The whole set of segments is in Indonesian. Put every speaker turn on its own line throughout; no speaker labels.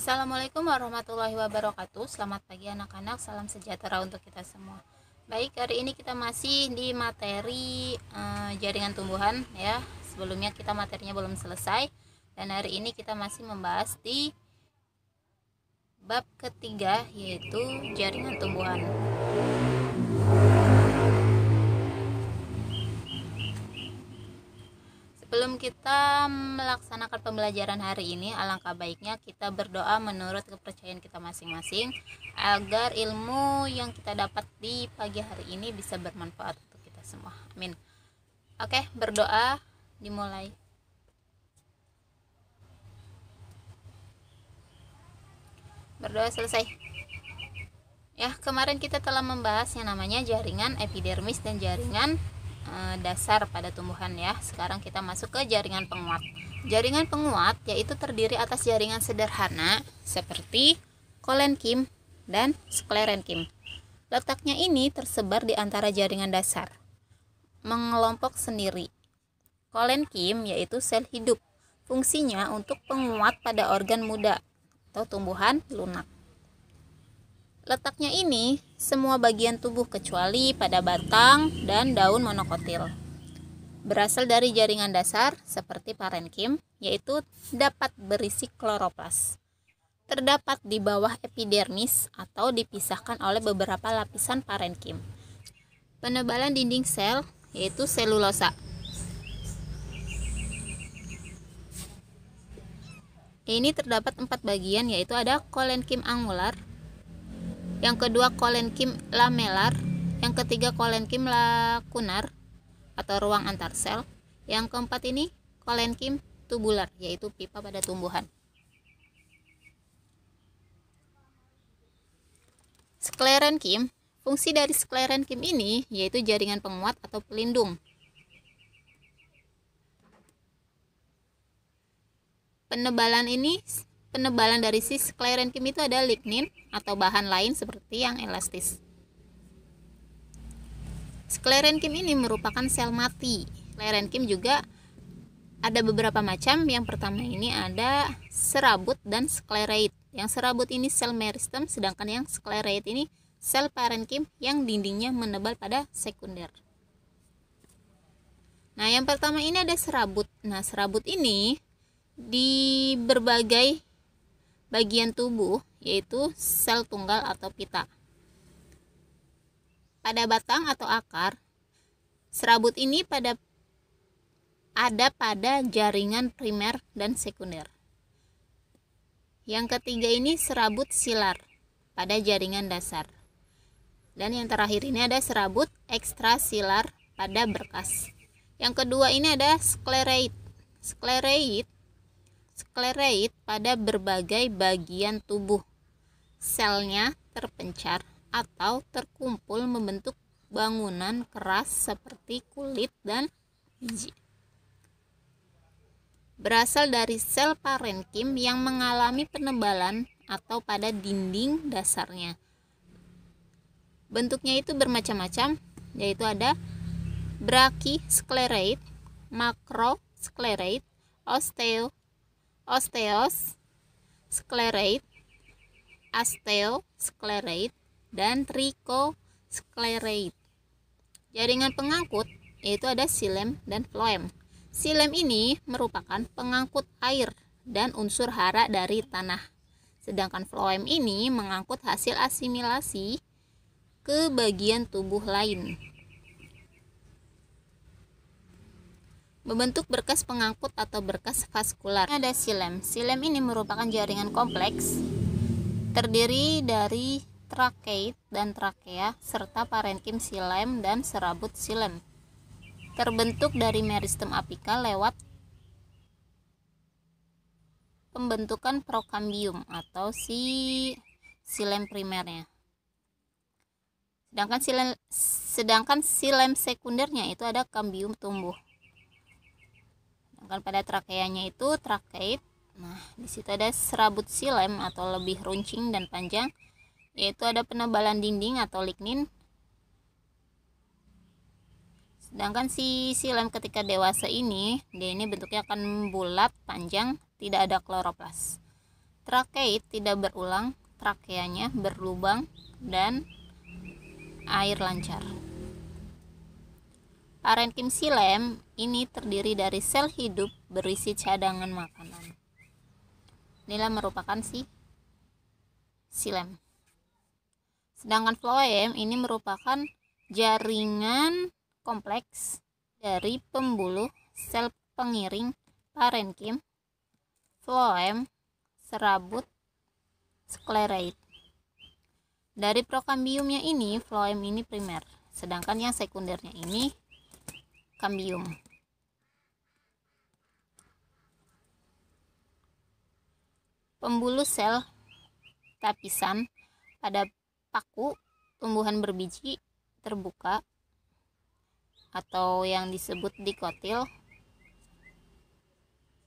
Assalamualaikum warahmatullahi wabarakatuh. Selamat pagi anak-anak, salam sejahtera untuk kita semua. Baik, hari ini kita masih di materi e, jaringan tumbuhan ya. Sebelumnya kita materinya belum selesai dan hari ini kita masih membahas di bab ketiga yaitu jaringan tumbuhan. Sebelum kita melaksanakan pembelajaran hari ini, alangkah baiknya kita berdoa menurut kepercayaan kita masing-masing agar ilmu yang kita dapat di pagi hari ini bisa bermanfaat untuk kita semua. Amin. Oke, berdoa dimulai. Berdoa selesai. Ya, kemarin kita telah membahas yang namanya jaringan epidermis dan jaringan Eh, dasar pada tumbuhan ya. Sekarang kita masuk ke jaringan penguat. Jaringan penguat yaitu terdiri atas jaringan sederhana seperti kolenkim dan sklerenkim. Letaknya ini tersebar di antara jaringan dasar. Mengelompok sendiri. Kolenkim yaitu sel hidup. Fungsinya untuk penguat pada organ muda atau tumbuhan lunak. Letaknya ini semua bagian tubuh kecuali pada batang dan daun monokotil. Berasal dari jaringan dasar seperti parenkim, yaitu dapat berisi kloroplas. Terdapat di bawah epidermis atau dipisahkan oleh beberapa lapisan parenkim. Penebalan dinding sel yaitu selulosa. Ini terdapat empat bagian yaitu ada kolenkim angular, yang kedua kolenkim lamellar, yang ketiga kolenkim Kim lakunar atau ruang antar sel, yang keempat ini kolenkim tubular yaitu pipa pada tumbuhan. Sklerenkim, fungsi dari sklerenkim ini yaitu jaringan penguat atau pelindung. Penebalan ini penebalan dari sis sclerenkim itu ada lignin atau bahan lain seperti yang elastis. Sklerenkim ini merupakan sel mati. Sklerenkim juga ada beberapa macam. Yang pertama ini ada serabut dan sklerate. Yang serabut ini sel meristem, sedangkan yang sklerate ini sel parenkim yang dindingnya menebal pada sekunder. Nah, yang pertama ini ada serabut. Nah, serabut ini di berbagai bagian tubuh yaitu sel tunggal atau pita. Pada batang atau akar, serabut ini pada ada pada jaringan primer dan sekunder. Yang ketiga ini serabut silar pada jaringan dasar. Dan yang terakhir ini ada serabut ekstrasilar pada berkas. Yang kedua ini ada skleroid. Sklereit skleroid pada berbagai bagian tubuh. Selnya terpencar atau terkumpul membentuk bangunan keras seperti kulit dan biji. Berasal dari sel parenkim yang mengalami penebalan atau pada dinding dasarnya. Bentuknya itu bermacam-macam, yaitu ada brachiskleroid, makroskleroid, osteo osteosklerite, sclerate, dan trichosklerite. Jaringan pengangkut yaitu ada silem dan phloem. Silem ini merupakan pengangkut air dan unsur hara dari tanah. Sedangkan phloem ini mengangkut hasil asimilasi ke bagian tubuh lain. Membentuk berkas pengangkut atau berkas vaskular. Ini ada silem. Silem ini merupakan jaringan kompleks terdiri dari trakeit dan trakea serta parenkim silem dan serabut silem. Terbentuk dari meristem apikal lewat pembentukan prokambium atau si silem primernya. Sedangkan silem sedangkan silem sekundernya itu ada kambium tumbuh. Sedangkan pada trakeanya itu trakeit. Nah, di situ ada serabut silem atau lebih runcing dan panjang, yaitu ada penebalan dinding atau lignin. Sedangkan si silem ketika dewasa ini, dia ini bentuknya akan bulat, panjang, tidak ada kloroplas. Trakeit tidak berulang, trakeanya berlubang dan air lancar. Parenkim silem ini terdiri dari sel hidup berisi cadangan makanan. Nila merupakan si silem. Sedangkan floem ini merupakan jaringan kompleks dari pembuluh sel pengiring parenkim, floem, serabut, skleroid. Dari prokambiumnya ini, floem ini primer, sedangkan yang sekundernya ini kambium. Pembuluh sel lapisan pada paku tumbuhan berbiji terbuka atau yang disebut dikotil.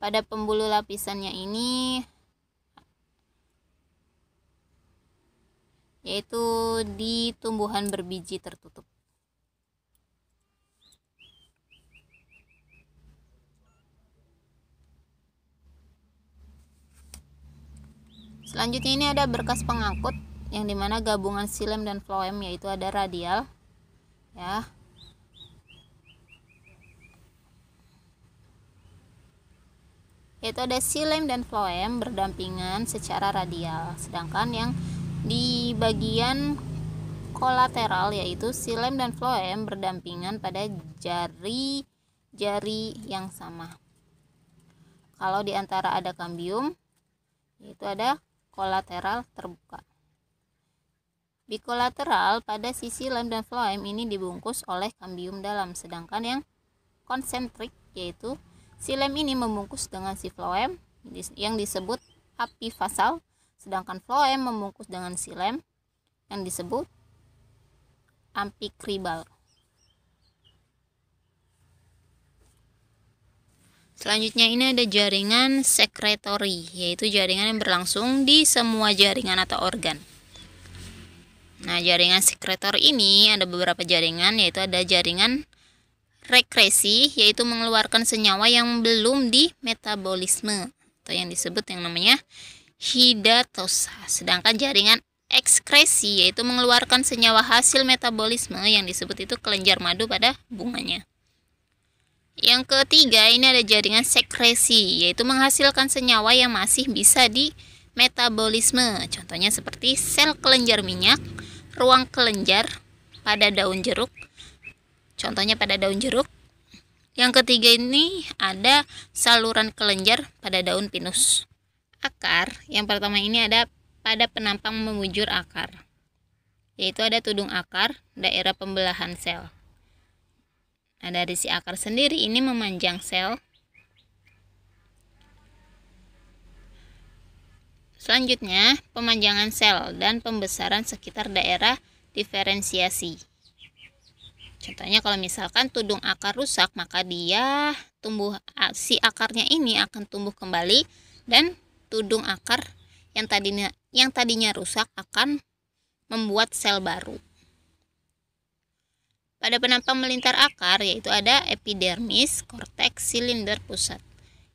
Pada pembuluh lapisannya ini yaitu di tumbuhan berbiji tertutup. Selanjutnya ini ada berkas pengangkut yang dimana gabungan silem dan floem yaitu ada radial ya yaitu ada silem dan floem berdampingan secara radial sedangkan yang di bagian kolateral yaitu silem dan floem berdampingan pada jari jari yang sama kalau di antara ada kambium yaitu ada kolateral terbuka. Bikolateral pada sisi lem dan floem ini dibungkus oleh kambium dalam, sedangkan yang konsentrik yaitu si lem ini membungkus dengan si floem yang disebut apifasal, sedangkan floem membungkus dengan si lem yang disebut ampikribal. Selanjutnya ini ada jaringan sekretori, yaitu jaringan yang berlangsung di semua jaringan atau organ. Nah, jaringan sekretor ini ada beberapa jaringan, yaitu ada jaringan rekresi, yaitu mengeluarkan senyawa yang belum di metabolisme, atau yang disebut yang namanya hidatosa. Sedangkan jaringan ekskresi, yaitu mengeluarkan senyawa hasil metabolisme, yang disebut itu kelenjar madu pada bunganya. Yang ketiga, ini ada jaringan sekresi, yaitu menghasilkan senyawa yang masih bisa di metabolisme. Contohnya seperti sel kelenjar minyak, ruang kelenjar pada daun jeruk. Contohnya pada daun jeruk. Yang ketiga ini ada saluran kelenjar pada daun pinus. Akar, yang pertama ini ada pada penampang memujur akar. Yaitu ada tudung akar, daerah pembelahan sel. Nah, dari si akar sendiri ini memanjang sel. Selanjutnya, pemanjangan sel dan pembesaran sekitar daerah diferensiasi. Contohnya kalau misalkan tudung akar rusak, maka dia tumbuh si akarnya ini akan tumbuh kembali dan tudung akar yang tadinya yang tadinya rusak akan membuat sel baru. Pada penampang melintar akar yaitu ada epidermis, korteks, silinder pusat.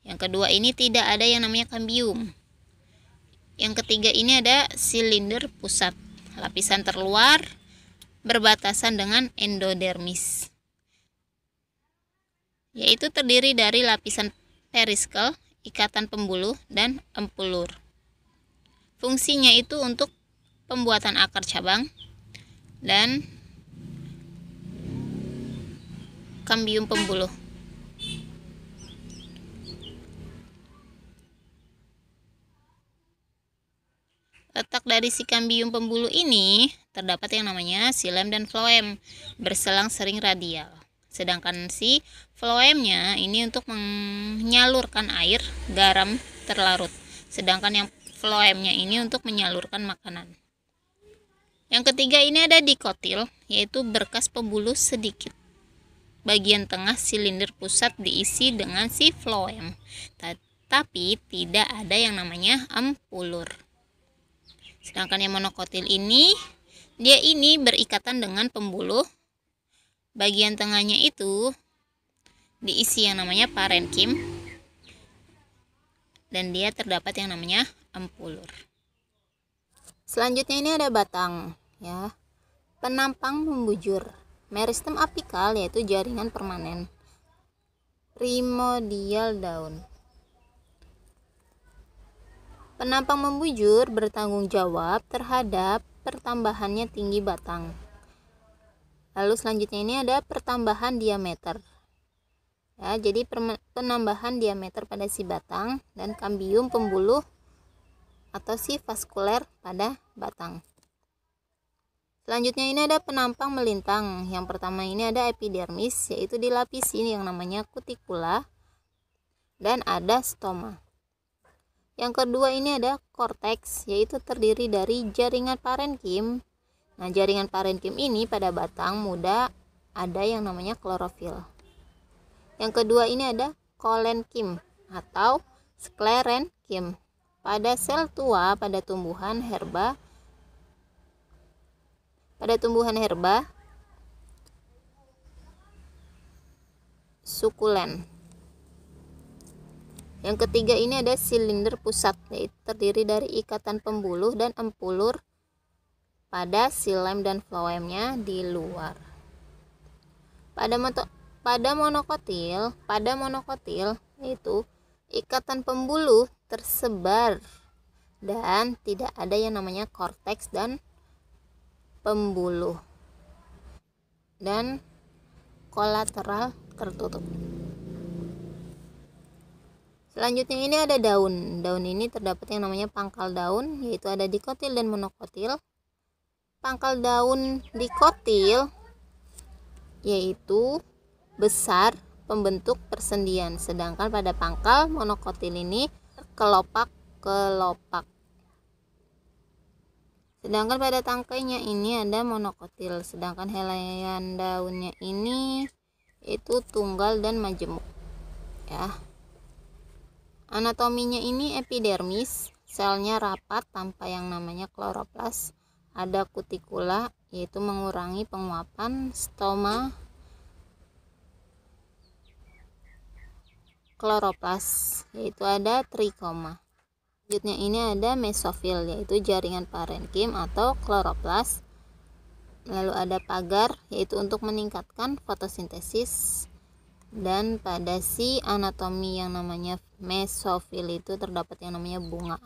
Yang kedua ini tidak ada yang namanya kambium. Yang ketiga ini ada silinder pusat, lapisan terluar berbatasan dengan endodermis. Yaitu terdiri dari lapisan periskel, ikatan pembuluh dan empulur. Fungsinya itu untuk pembuatan akar cabang dan kambium pembuluh Letak dari si kambium pembuluh ini terdapat yang namanya silem dan floem berselang sering radial. Sedangkan si floemnya ini untuk menyalurkan air, garam terlarut. Sedangkan yang floemnya ini untuk menyalurkan makanan. Yang ketiga ini ada dikotil, yaitu berkas pembuluh sedikit bagian tengah silinder pusat diisi dengan si floem, tapi tidak ada yang namanya ampulur. Sedangkan yang monokotil ini, dia ini berikatan dengan pembuluh. Bagian tengahnya itu diisi yang namanya parenkim dan dia terdapat yang namanya ampulur. Selanjutnya ini ada batang ya. Penampang membujur. Meristem apikal yaitu jaringan permanen. Primordial daun. Penampang membujur bertanggung jawab terhadap pertambahannya tinggi batang. Lalu selanjutnya ini ada pertambahan diameter. Ya, jadi penambahan diameter pada si batang dan kambium pembuluh atau si vaskuler pada batang. Selanjutnya ini ada penampang melintang. Yang pertama ini ada epidermis yaitu dilapisi yang namanya kutikula dan ada stoma. Yang kedua ini ada korteks yaitu terdiri dari jaringan parenkim. Nah, jaringan parenkim ini pada batang muda ada yang namanya klorofil. Yang kedua ini ada kolenkim atau sklerenkim. Pada sel tua pada tumbuhan herba ada tumbuhan herba sukulen. Yang ketiga ini ada silinder pusat, yaitu terdiri dari ikatan pembuluh dan empulur pada silem dan floemnya di luar. Pada moto, pada monokotil, pada monokotil itu ikatan pembuluh tersebar dan tidak ada yang namanya korteks dan pembuluh dan kolateral tertutup. Selanjutnya ini ada daun. Daun ini terdapat yang namanya pangkal daun, yaitu ada dikotil dan monokotil. Pangkal daun dikotil yaitu besar pembentuk persendian, sedangkan pada pangkal monokotil ini kelopak-kelopak. Sedangkan pada tangkainya ini ada monokotil, sedangkan helaian daunnya ini itu tunggal dan majemuk. Ya. Anatominya ini epidermis, selnya rapat tanpa yang namanya kloroplas. Ada kutikula yaitu mengurangi penguapan, stoma kloroplas yaitu ada trikoma Selanjutnya ini ada mesofil yaitu jaringan parenkim atau kloroplas. Lalu ada pagar yaitu untuk meningkatkan fotosintesis dan pada si anatomi yang namanya mesofil itu terdapat yang namanya bunga.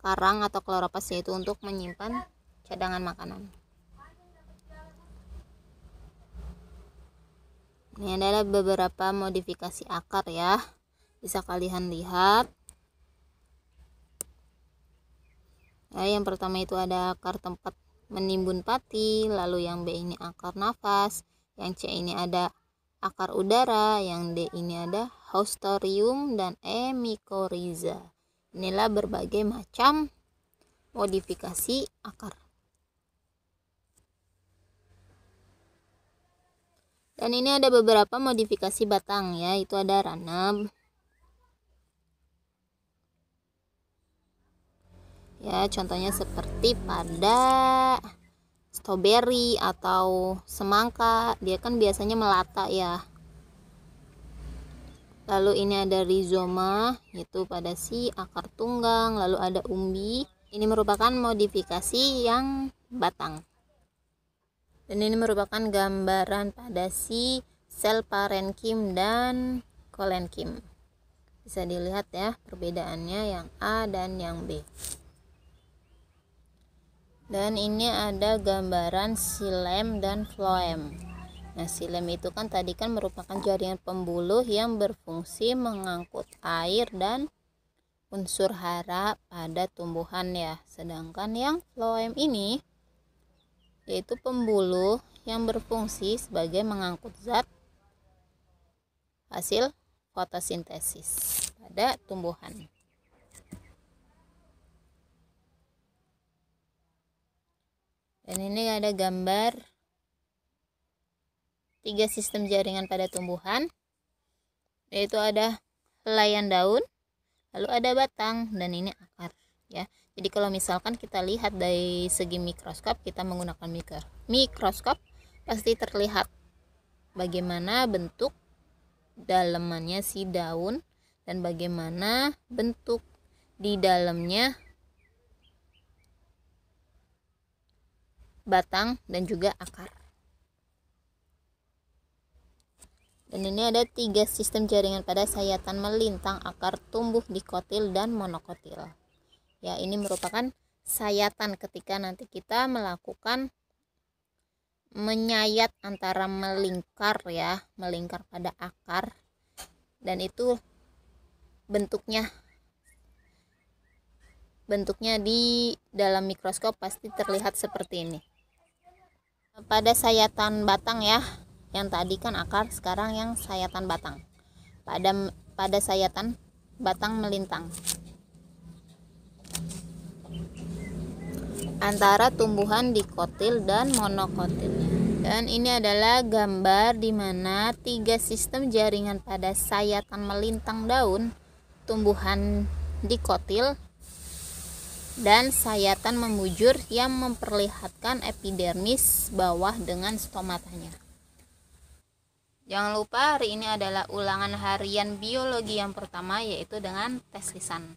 Karang atau kloroplas yaitu untuk menyimpan cadangan makanan. ini adalah beberapa modifikasi akar ya bisa kalian lihat ya, yang pertama itu ada akar tempat menimbun pati lalu yang B ini akar nafas yang C ini ada akar udara yang D ini ada haustorium dan E mycorrhiza inilah berbagai macam modifikasi akar dan ini ada beberapa modifikasi batang ya itu ada ranab. ya contohnya seperti pada strawberry atau semangka dia kan biasanya melata ya lalu ini ada rizoma itu pada si akar tunggang lalu ada umbi ini merupakan modifikasi yang batang dan ini merupakan gambaran pada si sel parenkim dan kolenkim bisa dilihat ya perbedaannya yang A dan yang B dan ini ada gambaran silem dan floem nah silem itu kan tadi kan merupakan jaringan pembuluh yang berfungsi mengangkut air dan unsur hara pada tumbuhan ya sedangkan yang floem ini yaitu pembuluh yang berfungsi sebagai mengangkut zat hasil fotosintesis pada tumbuhan. Dan ini ada gambar tiga sistem jaringan pada tumbuhan, yaitu ada helaian daun, lalu ada batang dan ini akar ya jadi kalau misalkan kita lihat dari segi mikroskop kita menggunakan mikro mikroskop pasti terlihat bagaimana bentuk dalamannya si daun dan bagaimana bentuk di dalamnya batang dan juga akar. Dan ini ada tiga sistem jaringan pada sayatan melintang akar tumbuh dikotil dan monokotil ya ini merupakan sayatan ketika nanti kita melakukan menyayat antara melingkar ya melingkar pada akar dan itu bentuknya bentuknya di dalam mikroskop pasti terlihat seperti ini pada sayatan batang ya yang tadi kan akar sekarang yang sayatan batang pada pada sayatan batang melintang antara tumbuhan dikotil dan monokotil. Dan ini adalah gambar di mana tiga sistem jaringan pada sayatan melintang daun tumbuhan dikotil dan sayatan membujur yang memperlihatkan epidermis bawah dengan stomatanya. Jangan lupa hari ini adalah ulangan harian biologi yang pertama yaitu dengan tes lisan.